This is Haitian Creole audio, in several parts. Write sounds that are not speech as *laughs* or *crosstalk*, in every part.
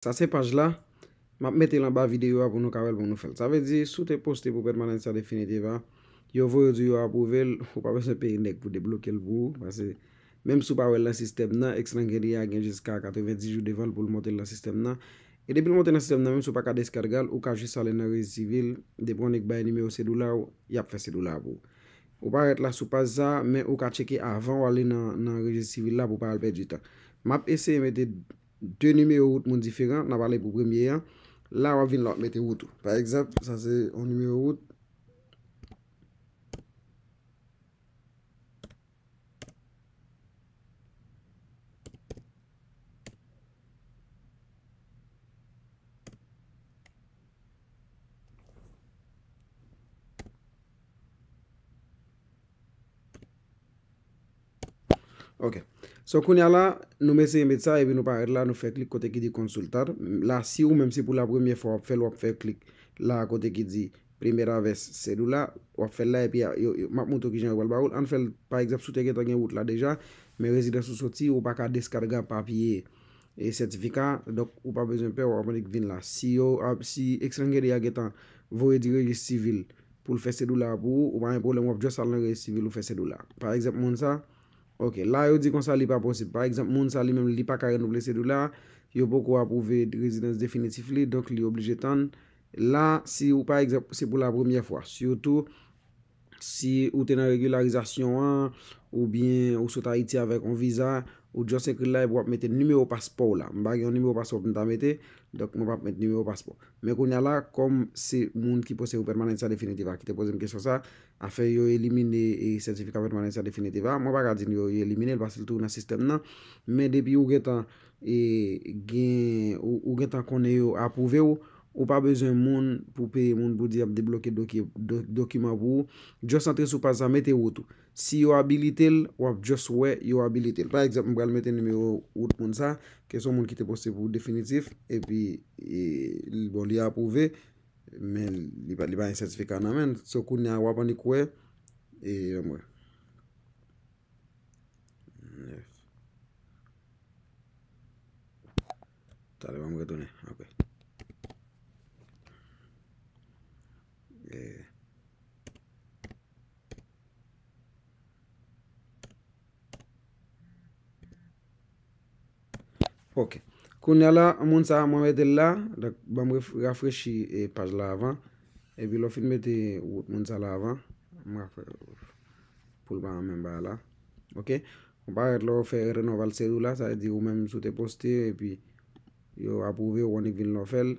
Sa se page la, map mette lan ba videyo a pou nou kavel pou nou fel. Sa vezi, sou te poste pou permanentia definitiva, yo vore diyo a pouvel, *laughs* ou pa veze pe indek pou deblokel bou. Mem sou pa vele la sistem na, ekstrangeli a gen jeska 90 jou deval pou l motel la sistem na. E depi l motel la sistem na, mem sou pa ka deskar gal, ou ka jesale nan rejisi sivil, depon ek baye nime ou se dou la ou yap fe se dou la pou. Ou paret la sou pa za, men ou ka cheke avan ou ale nan rejisi sivil la pou pa alpe dita. Map ese mette... De nume yo wout moun diferant. Na pale pou premye a. La wap vin lak mette wout. Par exemple, sa se on nume yo wout. Ok. So konya la, nou mese yon medsa epi nou pa ed la nou fe klik kote ki di konsultar. La si ou menm se pou la premye fwa wap fel wap fe klik la kote ki di premye raves se dou la, wap fel la epi yo map moun to ki jen yo balba ou. An fel, par egzap, soute gen ta gen wout la deja, men rezidans ou soti ou pa ka deskarga papye e sertifika, dok ou pa bezon pe wap menik vin la. Si ek sren gen di agetan, vou edi rejist sivil pou l fe se dou la pou ou, ou pa en problem wap jwa salan rejist sivil ou fe se dou la. Par egzap moun sa... Ok, la yo di kon sa li pa posib. Par eksemp, moun sa li mem li pa kare nou blese dou la. Yo pokou apouve rezidens definitif li. Donk li yo blije tan. La, si ou pa eksemp, se pou la premye fwa. Siyoutou, Si ou te nan regularizasyon an, ou bien ou sou ta iti avek an viza, ou jose ki la e pou ap mette nume ou paspo la. Mbagi yon nume ou paspo pou nan ta mette, dok mba ap mette nume ou paspo. Mwen kon ya la, kom se moun ki pose ou permanensya definitiva, ki te pose m kesyon sa, afe yo elimine yi e sertifika permanensya definitiva, mwen baka din yo elimine l basil tou nan sistem nan, men depi ou gen tan e kon yo apouve ou, Ou pa bezen moun pou peye moun pou di ap deblokke dokima pou ou. Just antre sou pa sa mette wotou. Si yo abilite l, wap just we, yo abilite l. Par eksept mwen mwen mette nime yo wot moun sa. Ke son moun ki te poste pou definitif. E pi, li e, bon li apouve. Men, li pa insertifika nan men. So, koun ni a wapan di kwe. E, yon mwen. Tare mwen mwen donen. Apey. Ok, kon yala moun sa mwem edel la, dak bèm rafrechi e paj la avan, epi lo film ete moun sa la avan, mwem rafrechi pou l ban mwen ba la. Ok, mwem baret lo fè renoval sedou la, sa edi ou mèm soute poste, epi yo apouve ou anek vin lo fel,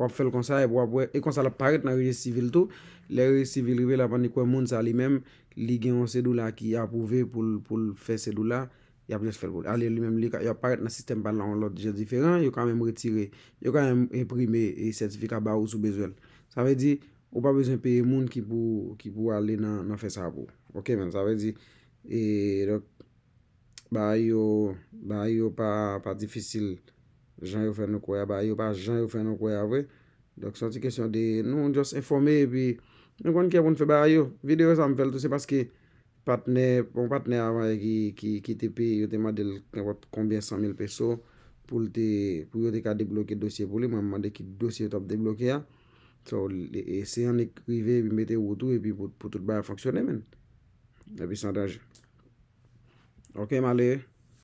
wap fel konsa, epi e konsa la paret nan reje sivil tou, le reje sivil rive la panik wè moun sa li mèm, li gen yon sedou la ki apouve pou l fè sedou la, alè lè mèm lè, y ap paret nan sistem ban lan lò, jè difèran, yò kan mèm retire, yò kan mèm imprimè e sertifika ba ou sou bezwèl. Sa vè di, ou pa bezwèn pèy moun ki pou alè nan fè sa vò. Ok men, sa vè di, e dok, ba yò, ba yò pa, pa difisil, jan yò fè nou kwaya, ba yò pa jan yò fè nou kwaya vè. Dok, sa ti kèsyon de, nou an jòs informè, e pi, nou konn kèpoun fè ba yò, videyo sa m fèl tou, se paske, Patne, pou patne avan ki ki te pi, yo te madel konbyen 100.000 peso pou yo te ka deblokye dosye pou li, man mande ki dosye top deblokye a. So, se yon e krive, bi mette wotou, e pi pou tout baye fanksyone men. Dabi sandaj. Ok, mali e.